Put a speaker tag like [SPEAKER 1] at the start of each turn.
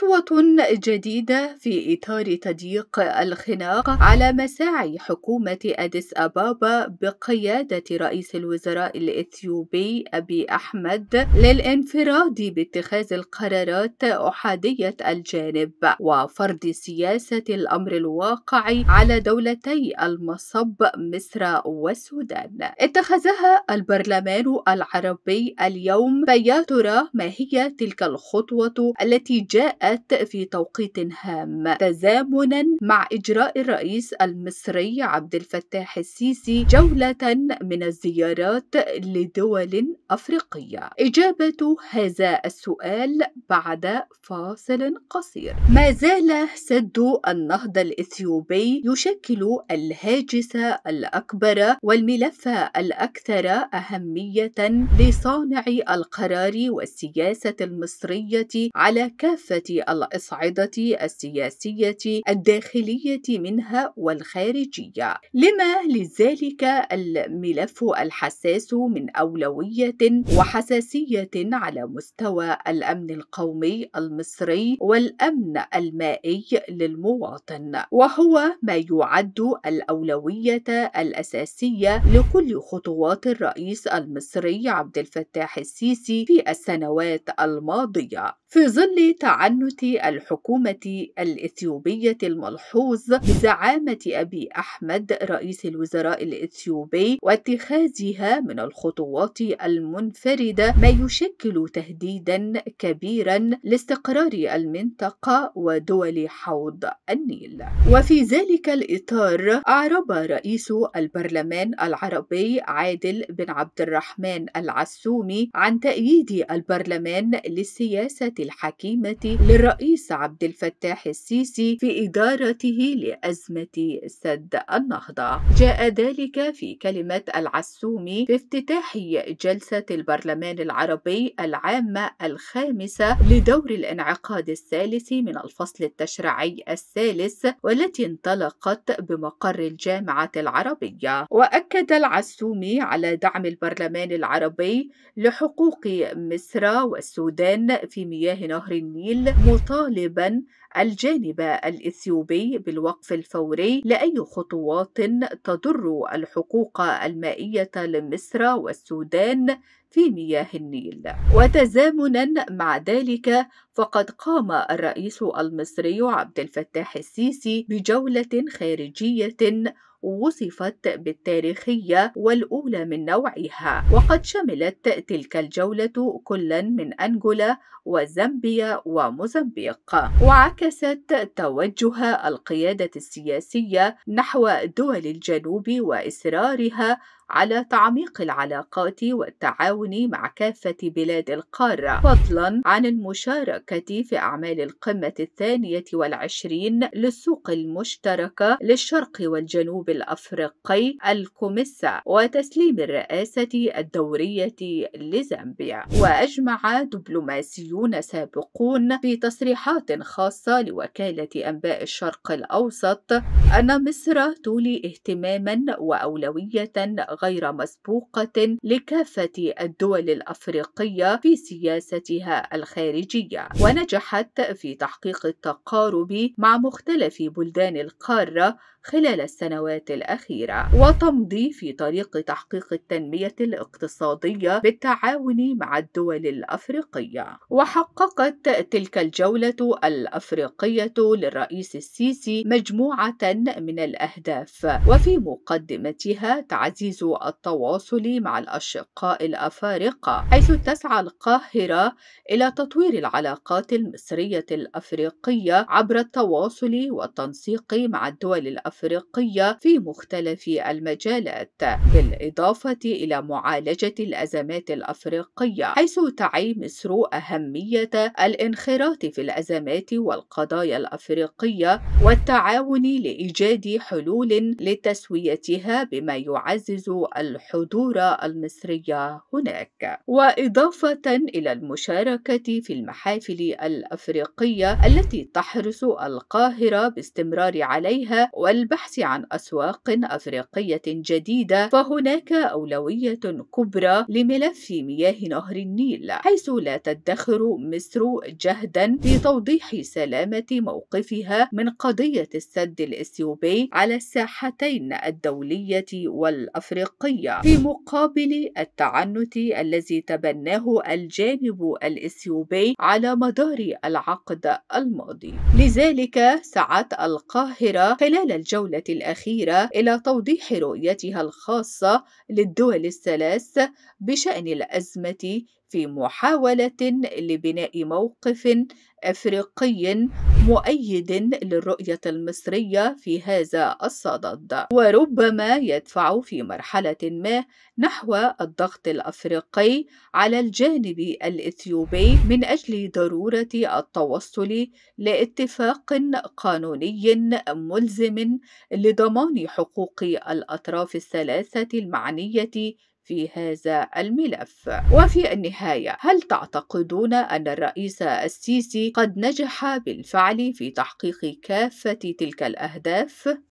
[SPEAKER 1] خطوة جديدة في إطار تضييق الخناق على مساعي حكومة أديس أبابا بقيادة رئيس الوزراء الإثيوبي أبي أحمد للانفراد باتخاذ القرارات أحادية الجانب وفرض سياسة الأمر الواقع على دولتي المصب مصر والسودان اتخذها البرلمان العربي اليوم فيا ترى ما هي تلك الخطوة التي جاء جاءت في توقيت هام تزامنا مع إجراء الرئيس المصري عبد الفتاح السيسي جولة من الزيارات لدول أفريقية إجابة هذا السؤال بعد فاصل قصير ما زال سد النهضة الإثيوبي يشكل الهاجس الأكبر والملف الأكثر أهمية لصانع القرار والسياسة المصرية على كافة الأصعدة السياسية الداخلية منها والخارجية لما لذلك الملف الحساس من أولوية وحساسية على مستوى الأمن القومي المصري والأمن المائي للمواطن وهو ما يعد الأولوية الأساسية لكل خطوات الرئيس المصري عبد الفتاح السيسي في السنوات الماضية في ظل تعنت تعنت الحكومة الإثيوبية الملحوظ بزعامة أبي أحمد رئيس الوزراء الإثيوبي واتخاذها من الخطوات المنفردة ما يشكل تهديدا كبيرا لاستقرار المنطقة ودول حوض النيل وفي ذلك الإطار أعرب رئيس البرلمان العربي عادل بن عبد الرحمن العسومي عن تأييد البرلمان للسياسة الحكيمة للرئيس عبد الفتاح السيسي في إدارته لأزمة سد النهضة جاء ذلك في كلمة العسومي في افتتاح جلسة البرلمان العربي العامة الخامسة لدور الانعقاد الثالث من الفصل التشريعي الثالث والتي انطلقت بمقر الجامعة العربية وأكد العسومي على دعم البرلمان العربي لحقوق مصر والسودان في مياه نهر النيل مطالبا الجانب الاثيوبي بالوقف الفوري لاي خطوات تضر الحقوق المائيه لمصر والسودان في مياه النيل وتزامنا مع ذلك فقد قام الرئيس المصري عبد الفتاح السيسي بجوله خارجيه وصفت بالتاريخية والأولى من نوعها وقد شملت تلك الجولة كلا من أنغولا وزامبيا وموزمبيق وعكست توجه القيادة السياسية نحو دول الجنوب وإصرارها على تعميق العلاقات والتعاون مع كافة بلاد القارة فضلا عن المشاركة في أعمال القمة الثانية والعشرين للسوق المشتركة للشرق والجنوب الأفريقي الكوميسا وتسليم الرئاسة الدورية لزامبيا وأجمع دبلوماسيون سابقون في تصريحات خاصة لوكالة أنباء الشرق الأوسط أن مصر تولي اهتماما وأولوية غير مسبوقة لكافة الدول الأفريقية في سياستها الخارجية ونجحت في تحقيق التقارب مع مختلف بلدان القارة خلال السنوات الأخيرة وتمضي في طريق تحقيق التنمية الاقتصادية بالتعاون مع الدول الأفريقية وحققت تلك الجولة الأفريقية للرئيس السيسي مجموعة من الأهداف وفي مقدمتها تعزيز التواصل مع الأشقاء الأفارقة حيث تسعى القاهرة إلى تطوير العلاقات المصرية الأفريقية عبر التواصل والتنسيق مع الدول الأفريقية في مختلف المجالات بالإضافة إلى معالجة الأزمات الأفريقية حيث تعي مصر أهمية الانخراط في الأزمات والقضايا الأفريقية والتعاون لإيجاد حلول لتسويتها بما يعزز الحضور المصرية هناك وإضافة إلى المشاركة في المحافل الأفريقية التي تحرص القاهرة باستمرار عليها والبحث عن أسواق أفريقية جديدة فهناك أولوية كبرى لملف مياه نهر النيل حيث لا تدخر مصر جهدا في توضيح سلامة موقفها من قضية السد الإثيوبي على الساحتين الدولية والأفريقية إفريقية في مقابل التعنت الذي تبناه الجانب الإثيوبي على مدار العقد الماضي لذلك سعت القاهرة خلال الجولة الأخيرة إلى توضيح رؤيتها الخاصة للدول الثلاث بشأن الأزمة في محاولة لبناء موقف افريقي مؤيد للرؤية المصرية في هذا الصدد وربما يدفع في مرحلة ما نحو الضغط الأفريقي على الجانب الإثيوبي من أجل ضرورة التوصل لاتفاق قانوني ملزم لضمان حقوق الأطراف الثلاثة المعنية في هذا الملف وفي النهاية هل تعتقدون أن الرئيس السيسي قد نجح بالفعل في تحقيق كافة تلك الأهداف؟